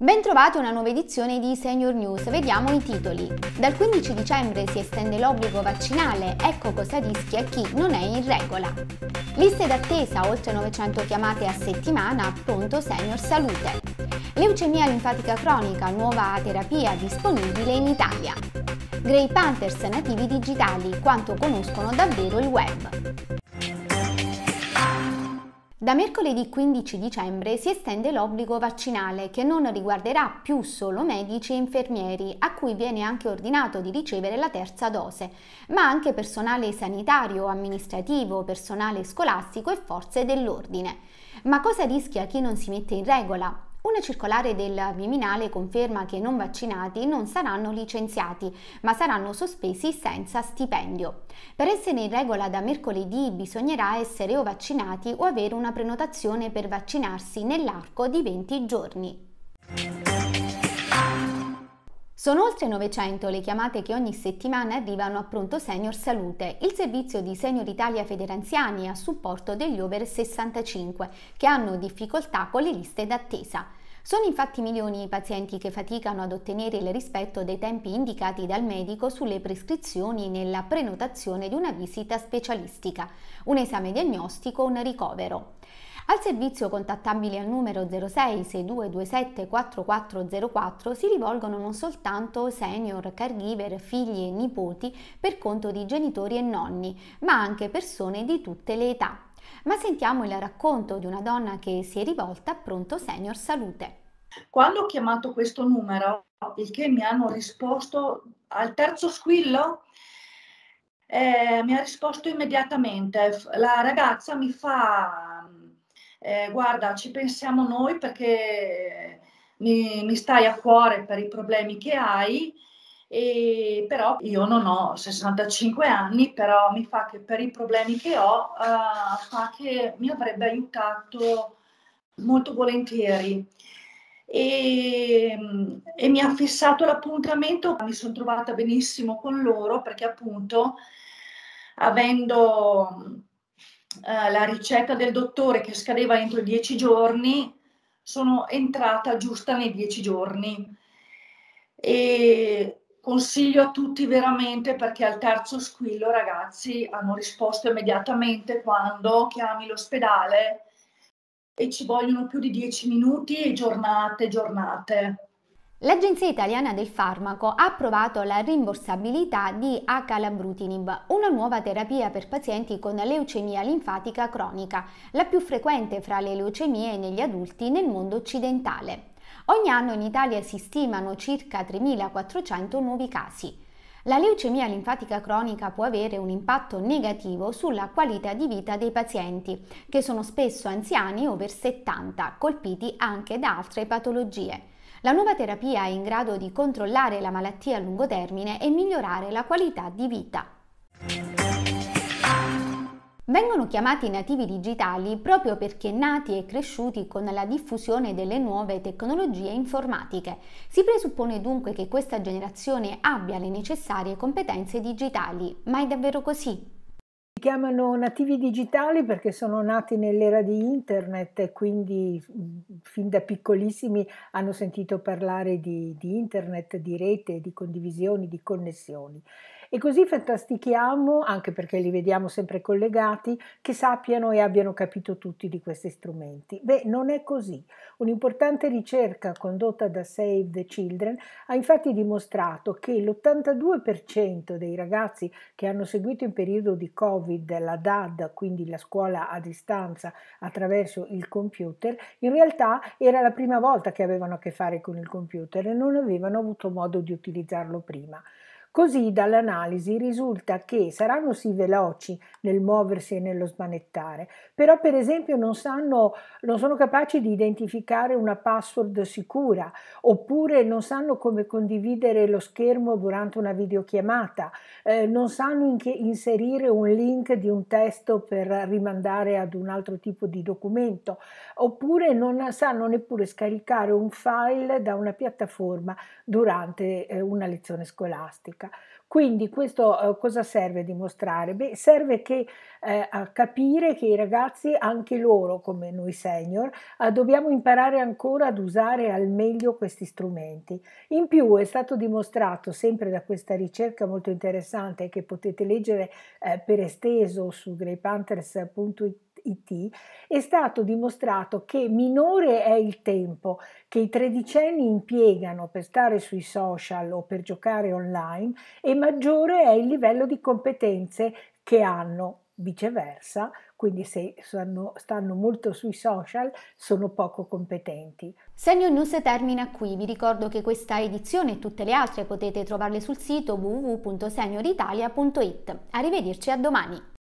Bentrovati a una nuova edizione di Senior News, vediamo i titoli. Dal 15 dicembre si estende l'obbligo vaccinale, ecco cosa rischia chi non è in regola. Liste d'attesa, oltre 900 chiamate a settimana, pronto Senior Salute. Leucemia linfatica cronica, nuova terapia disponibile in Italia. Grey Panthers nativi digitali, quanto conoscono davvero il web. Da mercoledì 15 dicembre si estende l'obbligo vaccinale che non riguarderà più solo medici e infermieri, a cui viene anche ordinato di ricevere la terza dose, ma anche personale sanitario, amministrativo, personale scolastico e forze dell'ordine. Ma cosa rischia chi non si mette in regola? Una circolare del Viminale conferma che i non vaccinati non saranno licenziati, ma saranno sospesi senza stipendio. Per essere in regola da mercoledì bisognerà essere o vaccinati o avere una prenotazione per vaccinarsi nell'arco di 20 giorni. Sono oltre 900 le chiamate che ogni settimana arrivano a Pronto Senior Salute, il servizio di Senior Italia Federanziani a supporto degli over 65 che hanno difficoltà con le liste d'attesa. Sono infatti milioni i pazienti che faticano ad ottenere il rispetto dei tempi indicati dal medico sulle prescrizioni nella prenotazione di una visita specialistica, un esame diagnostico o un ricovero. Al servizio contattabile al numero 06 6227 4404 si rivolgono non soltanto senior, caregiver, figli e nipoti per conto di genitori e nonni, ma anche persone di tutte le età. Ma sentiamo il racconto di una donna che si è rivolta a Pronto Senior Salute. Quando ho chiamato questo numero, il che mi hanno risposto al terzo squillo, eh, mi ha risposto immediatamente. La ragazza mi fa eh, guarda, ci pensiamo noi perché eh, mi, mi, stai a cuore per i problemi che hai, e, però io non ho 65 anni, però mi fa che per i problemi che ho, eh, fa che mi avrebbe aiutato molto volentieri. E, e, mi ha fissato l'appuntamento, mi sono trovata benissimo con loro perché appunto avendo eh, la ricetta del dottore che scadeva entro dieci giorni, sono entrata giusta nei dieci giorni. E consiglio a tutti veramente perché al terzo squillo, ragazzi, hanno risposto immediatamente quando chiami l'ospedale e ci vogliono più di dieci minuti e giornate, giornate. L'Agenzia Italiana del Farmaco ha approvato la rimborsabilità di acalabrutinib, una nuova terapia per pazienti con leucemia linfatica cronica, la più frequente fra le leucemie negli adulti nel mondo occidentale. Ogni anno in Italia si stimano circa 3.400 nuovi casi. La leucemia linfatica cronica può avere un impatto negativo sulla qualità di vita dei pazienti, che sono spesso anziani over 70, colpiti anche da altre patologie. La nuova terapia è in grado di controllare la malattia a lungo termine e migliorare la qualità di vita. Vengono chiamati nativi digitali proprio perché nati e cresciuti con la diffusione delle nuove tecnologie informatiche. Si presuppone dunque che questa generazione abbia le necessarie competenze digitali, ma è davvero così? Si chiamano nativi digitali perché sono nati nell'era di internet e quindi fin da piccolissimi hanno sentito parlare di, di internet, di rete, di condivisioni, di connessioni. E così fantastichiamo, anche perché li vediamo sempre collegati, che sappiano e abbiano capito tutti di questi strumenti. Beh, non è così. Un'importante ricerca condotta da Save the Children ha infatti dimostrato che l'82% dei ragazzi che hanno seguito in periodo di Covid la DAD, quindi la scuola a distanza attraverso il computer, in realtà era la prima volta che avevano a che fare con il computer e non avevano avuto modo di utilizzarlo prima. Così dall'analisi risulta che saranno sì veloci nel muoversi e nello smanettare, però per esempio non, sanno, non sono capaci di identificare una password sicura oppure non sanno come condividere lo schermo durante una videochiamata, eh, non sanno in inserire un link di un testo per rimandare ad un altro tipo di documento oppure non sanno neppure scaricare un file da una piattaforma durante eh, una lezione scolastica. Quindi questo eh, cosa serve a dimostrare? Beh, serve che, eh, a capire che i ragazzi, anche loro come noi senior, eh, dobbiamo imparare ancora ad usare al meglio questi strumenti. In più è stato dimostrato sempre da questa ricerca molto interessante che potete leggere eh, per esteso su greypanthers.it IT, è stato dimostrato che minore è il tempo che i tredicenni impiegano per stare sui social o per giocare online e maggiore è il livello di competenze che hanno viceversa, quindi se sono, stanno molto sui social sono poco competenti. Senior News termina qui, vi ricordo che questa edizione e tutte le altre potete trovarle sul sito www.senioritalia.it. Arrivederci a domani!